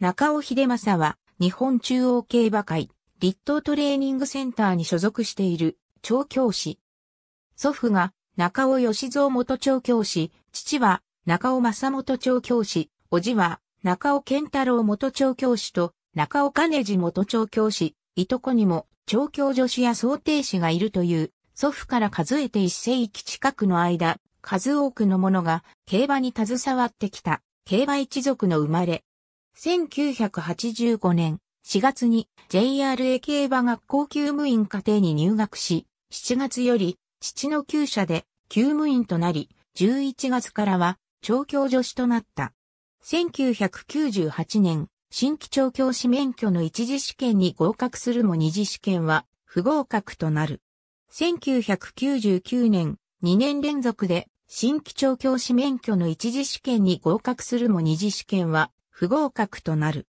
中尾秀正は、日本中央競馬会、立東トレーニングセンターに所属している、調教師。祖父が、中尾義蔵元調教師、父は、中尾正元調教師、叔父は、中尾健太郎元調教師と、中尾兼次元調教師、いとこにも、調教助手や想定師がいるという、祖父から数えて一世紀近くの間、数多くの者が競馬に携わってきた、競馬一族の生まれ、1985年4月に JRA 競馬学校給務員課程に入学し、7月より父の旧社で給務員となり、11月からは調教助手となった。1998年、新規調教師免許の一次試験に合格するも二次試験は不合格となる。1999年、2年連続で新規調教師免許の一次試験に合格するも二次試験は不合格となる。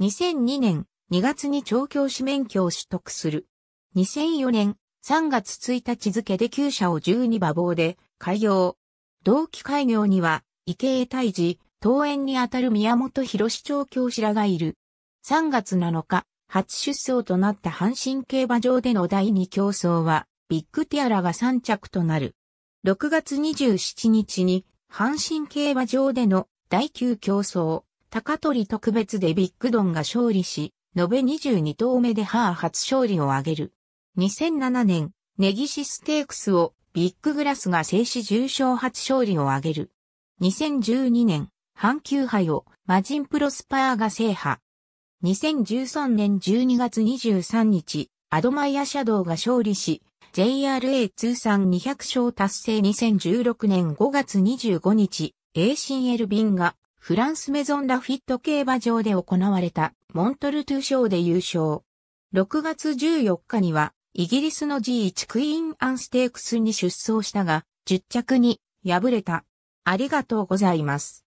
2002年2月に調教師免許を取得する。2004年3月1日付で旧社を12馬房で開業。同期開業には池江大治、登園にあたる宮本博士調教師らがいる。3月7日、初出走となった阪神競馬場での第2競争は、ビッグティアラが3着となる。6月27日に、阪神競馬場での第9競争、高取特別でビッグドンが勝利し、延べ22投目でハー初勝利を挙げる。2007年、ネギシステークスをビッググラスが静止重賞初勝利を挙げる。2012年、阪急杯をマジンプロスパーが制覇。2013年12月23日、アドマイアシャドウが勝利し、JRA 通算200勝達成2016年5月25日、エーシンエルビンがフランスメゾンラフィット競馬場で行われたモントルトゥ賞で優勝。6月14日にはイギリスの G1 クイーンアンステークスに出走したが、10着に敗れた。ありがとうございます。